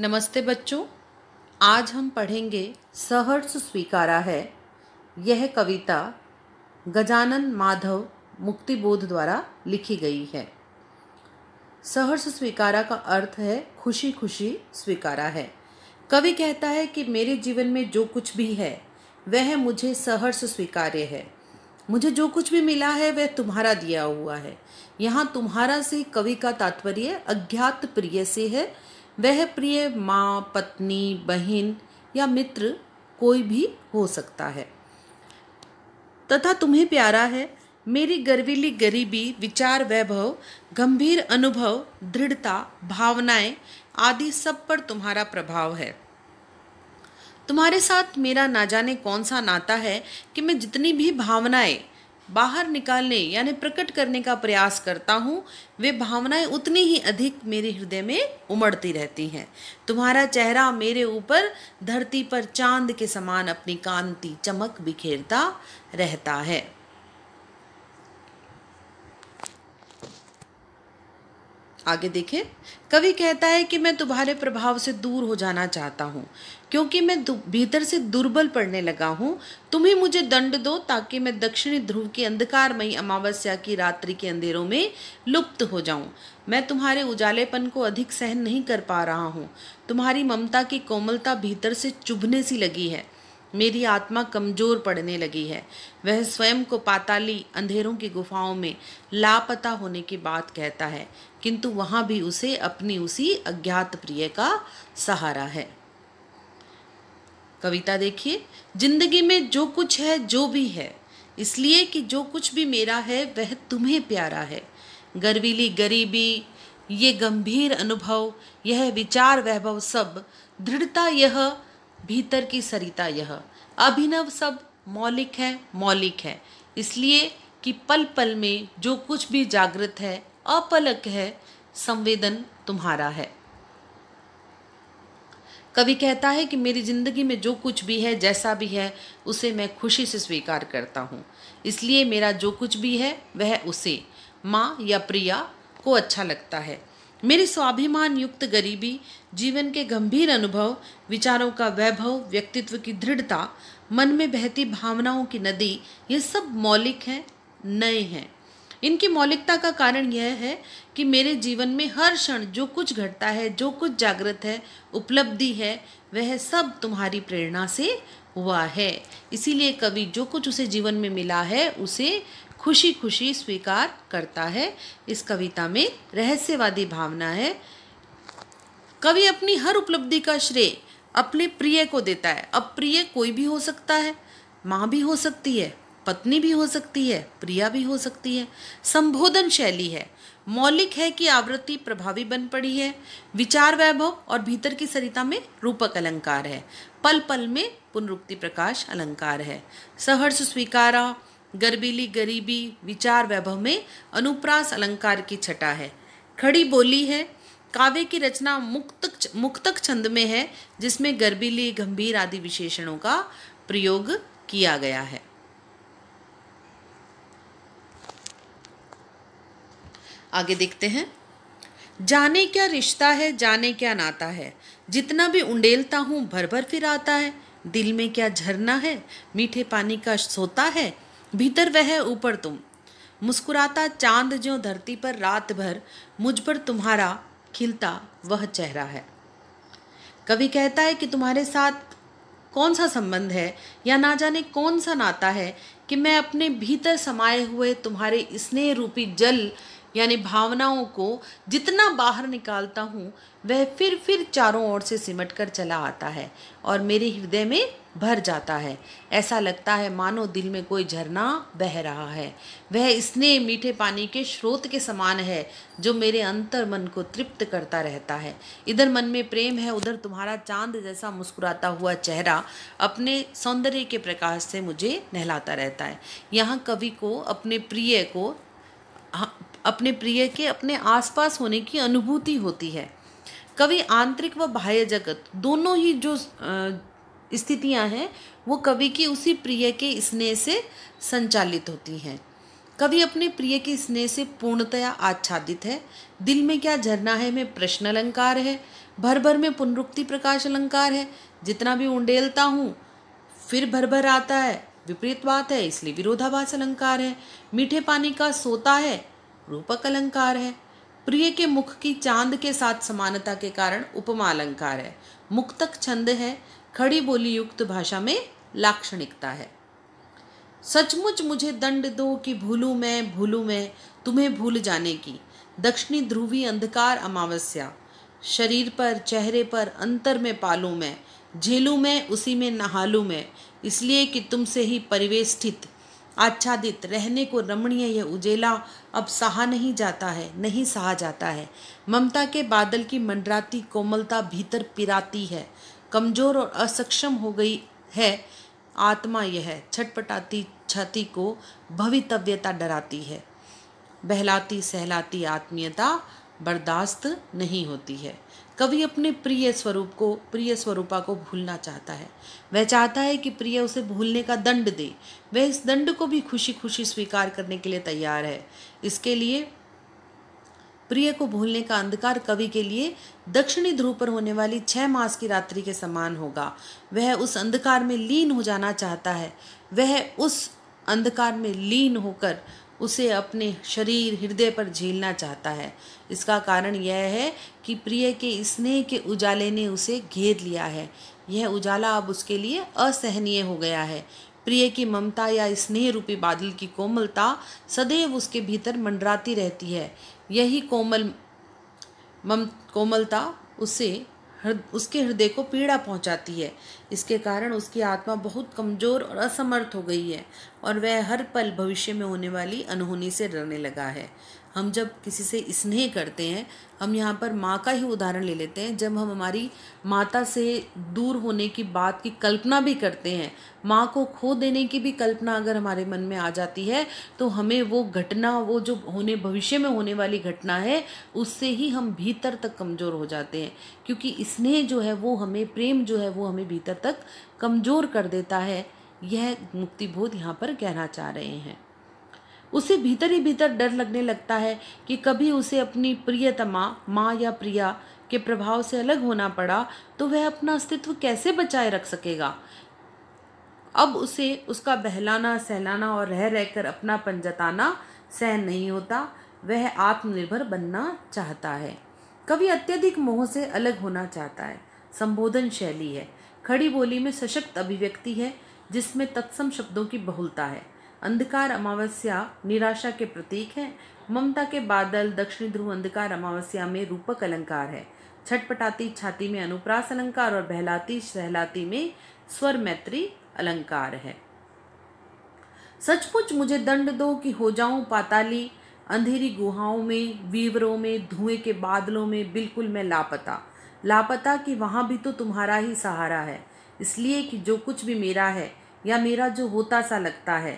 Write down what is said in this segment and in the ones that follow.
नमस्ते बच्चों आज हम पढ़ेंगे सहर्ष स्वीकारा है यह कविता गजानन माधव मुक्तिबोध द्वारा लिखी गई है सहर्ष स्वीकारा का अर्थ है खुशी खुशी स्वीकारा है कवि कहता है कि मेरे जीवन में जो कुछ भी है वह मुझे सहर्ष स्वीकार्य है मुझे जो कुछ भी मिला है वह तुम्हारा दिया हुआ है यहाँ तुम्हारा से कवि का तात्पर्य अज्ञात प्रिय से है वह प्रिय माँ पत्नी बहन या मित्र कोई भी हो सकता है तथा तुम्हें प्यारा है मेरी गर्वीली गरीबी विचार वैभव गंभीर अनुभव दृढ़ता भावनाएं आदि सब पर तुम्हारा प्रभाव है तुम्हारे साथ मेरा ना जाने कौन सा नाता है कि मैं जितनी भी भावनाएं बाहर निकालने यानी प्रकट करने का प्रयास करता हूँ वे भावनाएं उतनी ही अधिक मेरे हृदय में उमड़ती रहती हैं तुम्हारा चेहरा मेरे ऊपर धरती पर चांद के समान अपनी कांति चमक बिखेरता रहता है आगे देखें कवि कहता है कि मैं तुम्हारे प्रभाव से दूर हो जाना चाहता हूँ क्योंकि मैं भीतर से दुर्बल पड़ने लगा हूँ तुम ही मुझे दंड दो ताकि मैं दक्षिणी ध्रुव की अंधकारमयी अमावस्या की रात्रि के अंधेरों में लुप्त हो जाऊँ मैं तुम्हारे उजालेपन को अधिक सहन नहीं कर पा रहा हूँ तुम्हारी ममता की कोमलता भीतर से चुभने सी लगी है मेरी आत्मा कमजोर पड़ने लगी है वह स्वयं को पाताली अंधेरों की गुफाओं में लापता होने की बात कहता है किंतु वहाँ भी उसे अपनी उसी अज्ञात प्रिय का सहारा है कविता देखिए जिंदगी में जो कुछ है जो भी है इसलिए कि जो कुछ भी मेरा है वह तुम्हें प्यारा है गर्वीली गरीबी ये गंभीर अनुभव यह विचार वैभव सब दृढ़ता यह भीतर की सरिता यह अभिनव सब मौलिक है मौलिक है इसलिए कि पल पल में जो कुछ भी जागृत है अपलक है संवेदन तुम्हारा है कवि कहता है कि मेरी ज़िंदगी में जो कुछ भी है जैसा भी है उसे मैं खुशी से स्वीकार करता हूँ इसलिए मेरा जो कुछ भी है वह उसे माँ या प्रिया को अच्छा लगता है मेरी स्वाभिमान युक्त गरीबी जीवन के गंभीर अनुभव विचारों का वैभव व्यक्तित्व की दृढ़ता मन में बहती भावनाओं की नदी ये सब मौलिक हैं नए हैं इनकी मौलिकता का कारण यह है कि मेरे जीवन में हर क्षण जो कुछ घटता है जो कुछ जागृत है उपलब्धि है वह सब तुम्हारी प्रेरणा से हुआ है इसीलिए कवि जो कुछ उसे जीवन में मिला है उसे खुशी खुशी स्वीकार करता है इस कविता में रहस्यवादी भावना है कवि अपनी हर उपलब्धि का श्रेय अपने प्रिय को देता है अब प्रिय कोई भी हो सकता है माँ भी हो सकती है पत्नी भी हो सकती है प्रिया भी हो सकती है संबोधन शैली है मौलिक है कि आवृत्ति प्रभावी बन पड़ी है विचार वैभव और भीतर की सरिता में रूपक अलंकार है पल पल में पुनरुक्ति प्रकाश अलंकार है सहर्ष स्वीकारा गर्बीली गरीबी विचार वैभव में अनुप्रास अलंकार की छटा है खड़ी बोली है काव्य की रचना मुक्तक मुक्तक छंद में है जिसमें गर्बीली गंभीर आदि विशेषणों का प्रयोग किया गया है आगे देखते हैं जाने क्या रिश्ता है जाने क्या नाता है जितना भी उंडेलता हूँ भर भर फिर आता है दिल में क्या झरना है मीठे पानी का सोता है भीतर वह है ऊपर तुम मुस्कुराता चांद जो धरती पर रात भर मुझ पर तुम्हारा खिलता वह चेहरा है कवि कहता है कि तुम्हारे साथ कौन सा संबंध है या ना जाने कौन सा नाता है कि मैं अपने भीतर समाये हुए तुम्हारे स्नेह रूपी जल यानी भावनाओं को जितना बाहर निकालता हूँ वह फिर फिर चारों ओर से सिमट कर चला आता है और मेरे हृदय में भर जाता है ऐसा लगता है मानो दिल में कोई झरना बह रहा है वह स्नेह मीठे पानी के स्रोत के समान है जो मेरे अंतर मन को तृप्त करता रहता है इधर मन में प्रेम है उधर तुम्हारा चांद जैसा मुस्कुराता हुआ चेहरा अपने सौंदर्य के प्रकाश से मुझे नहलाता रहता है यहाँ कवि को अपने प्रिय को हाँ, अपने प्रिय के अपने आसपास होने की अनुभूति होती है कवि आंतरिक व बाह्य जगत दोनों ही जो स्थितियां हैं वो कवि की उसी प्रिय के स्नेह से संचालित होती हैं कवि अपने प्रिय के स्नेह से पूर्णतया आच्छादित है दिल में क्या झरना है में प्रश्न अलंकार है भर भर में पुनरुक्ति प्रकाश अलंकार है जितना भी उंडेलता हूँ फिर भर भर आता है विपरीत बात है इसलिए विरोधाभास अलंकार है मीठे पानी का सोता है रूपक अलंकार है प्रिय के मुख की चांद के साथ समानता के कारण उपमा अलंकार है मुक्तक छंद है खड़ी बोली युक्त भाषा में लाक्षणिकता है सचमुच मुझे दंड दो कि भूलू मैं भूलू मैं तुम्हें भूल जाने की दक्षिणी ध्रुवी अंधकार अमावस्या शरीर पर चेहरे पर अंतर में पालू मैं झेलूँ मैं उसी में नहालू मैं इसलिए कि तुमसे ही परिवेष्टित आच्छादित रहने को रमणीय यह उजेला अब सहा नहीं जाता है नहीं सहा जाता है ममता के बादल की मंडराती कोमलता भीतर पिराती है कमजोर और असक्षम हो गई है आत्मा यह छटपटाती छाती को भवितव्यता डराती है बहलाती सहलाती आत्मीयता बर्दाश्त नहीं होती है कवि अपने प्रिय स्वरूप को प्रिय स्वरूपा को भूलना चाहता है वह चाहता है कि प्रिय उसे भूलने का दंड दे वह इस दंड को भी खुशी खुशी स्वीकार करने के लिए तैयार है इसके लिए प्रिय को भूलने का अंधकार कवि के लिए दक्षिणी ध्रुव पर होने वाली छह मास की रात्रि के समान होगा वह उस अंधकार में लीन हो जाना चाहता है वह उस अंधकार में लीन होकर उसे अपने शरीर हृदय पर झेलना चाहता है इसका कारण यह है कि प्रिय के स्नेह के उजाले ने उसे घेर लिया है यह उजाला अब उसके लिए असहनीय हो गया है प्रिय की ममता या स्नेह रूपी बादल की कोमलता सदैव उसके भीतर मंडराती रहती है यही कोमल मम कोमलता उसे हर उसके हृदय को पीड़ा पहुंचाती है इसके कारण उसकी आत्मा बहुत कमज़ोर और असमर्थ हो गई है और वह हर पल भविष्य में होने वाली अनहोनी से डरने लगा है हम जब किसी से स्नेह करते हैं हम यहाँ पर माँ का ही उदाहरण ले लेते हैं जब हम हमारी माता से दूर होने की बात की कल्पना भी करते हैं माँ को खो देने की भी कल्पना अगर हमारे मन में आ जाती है तो हमें वो घटना वो जो होने भविष्य में होने वाली घटना है उससे ही हम भीतर तक कमज़ोर हो जाते हैं क्योंकि स्नेह जो है वो हमें प्रेम जो है वो हमें भीतर तक कमज़ोर कर देता है यह मुक्ति बोध यहाँ पर कहना चाह रहे हैं उसे भीतर ही भीतर डर लगने लगता है कि कभी उसे अपनी प्रियतमा माँ या प्रिया के प्रभाव से अलग होना पड़ा तो वह अपना अस्तित्व कैसे बचाए रख सकेगा अब उसे उसका बहलाना सहलाना और रह रहकर अपना पंजताना सहन नहीं होता वह आत्मनिर्भर बनना चाहता है कवि अत्यधिक मोह से अलग होना चाहता है संबोधन शैली है खड़ी बोली में सशक्त अभिव्यक्ति है जिसमें तत्सम शब्दों की बहुलता है अंधकार अमावस्या निराशा के प्रतीक है ममता के बादल दक्षिणी ध्रुव अंधकार अमावस्या में रूपक अलंकार है छटपटाती छाती में अनुप्रास अलंकार और बहलाती सहलाती में स्वर मैत्री अलंकार है सचमुच मुझे दंड दो कि हो जाऊं पाताली अंधेरी गुहाओं में वीवरों में धुएं के बादलों में बिल्कुल मैं लापता लापता कि वहाँ भी तो तुम्हारा ही सहारा है इसलिए कि जो कुछ भी मेरा है या मेरा जो होता सा लगता है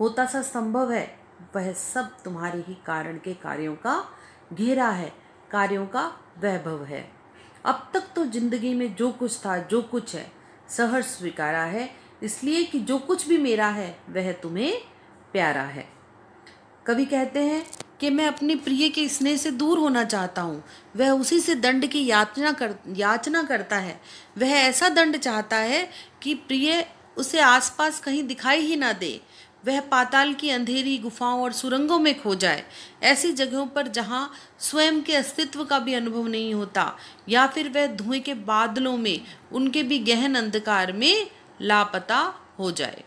होता सा संभव है वह सब तुम्हारे ही कारण के कार्यों का घेरा है कार्यों का वैभव है अब तक तो जिंदगी में जो कुछ था जो कुछ है सहर्ष स्वीकारा है इसलिए कि जो कुछ भी मेरा है वह तुम्हें प्यारा है कवि कहते हैं कि मैं अपने प्रिय के स्नेह से दूर होना चाहता हूँ वह उसी से दंड की याचना कर याचना करता है वह ऐसा दंड चाहता है कि प्रिय उसे आसपास कहीं दिखाई ही ना दे वह पाताल की अंधेरी गुफाओं और सुरंगों में खो जाए ऐसी जगहों पर जहाँ स्वयं के अस्तित्व का भी अनुभव नहीं होता या फिर वह धुएं के बादलों में उनके भी गहन अंधकार में लापता हो जाए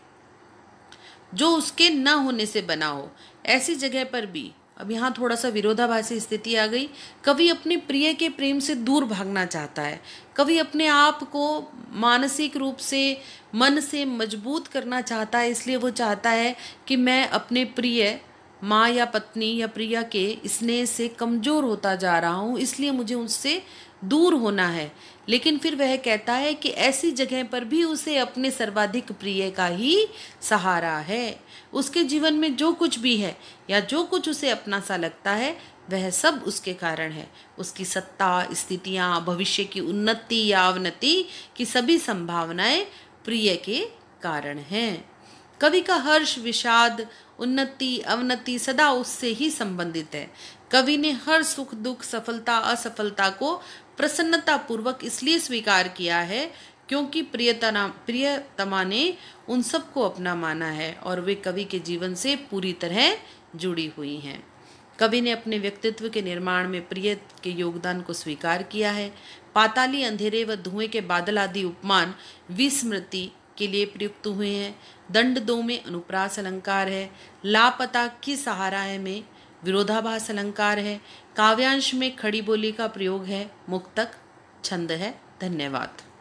जो उसके न होने से बना हो ऐसी जगह पर भी अब यहाँ थोड़ा सा विरोधाभासी स्थिति आ गई कवि अपने प्रिय के प्रेम से दूर भागना चाहता है कवि अपने आप को मानसिक रूप से मन से मजबूत करना चाहता है इसलिए वो चाहता है कि मैं अपने प्रिय माँ या पत्नी या प्रिया के स्नेह से कमज़ोर होता जा रहा हूँ इसलिए मुझे उनसे दूर होना है लेकिन फिर वह कहता है कि ऐसी जगह पर भी उसे अपने सर्वाधिक प्रिय का ही सहारा है उसके जीवन में जो कुछ भी है या जो कुछ उसे अपना सा लगता है वह सब उसके कारण है उसकी सत्ता स्थितियाँ भविष्य की उन्नति या अवनति की सभी संभावनाएं प्रिय के कारण हैं कवि का हर्ष विषाद उन्नति अवनति सदा उससे ही संबंधित है कवि ने हर सुख दुख सफलता असफलता को प्रसन्नता पूर्वक इसलिए स्वीकार किया है क्योंकि प्रियतना प्रियतमा ने उन सबको अपना माना है और वे कवि के जीवन से पूरी तरह जुड़ी हुई हैं कवि ने अपने व्यक्तित्व के निर्माण में प्रिय के योगदान को स्वीकार किया है पाताली अंधेरे व धुएं के बादल आदि उपमान विस्मृति के लिए प्रयुक्त हुए हैं दंड दो में अनुप्रास अलंकार है लापता की सहारा है में विरोधाभास अलंकार है काव्यांश में खड़ी बोली का प्रयोग है मुक्तक छंद है धन्यवाद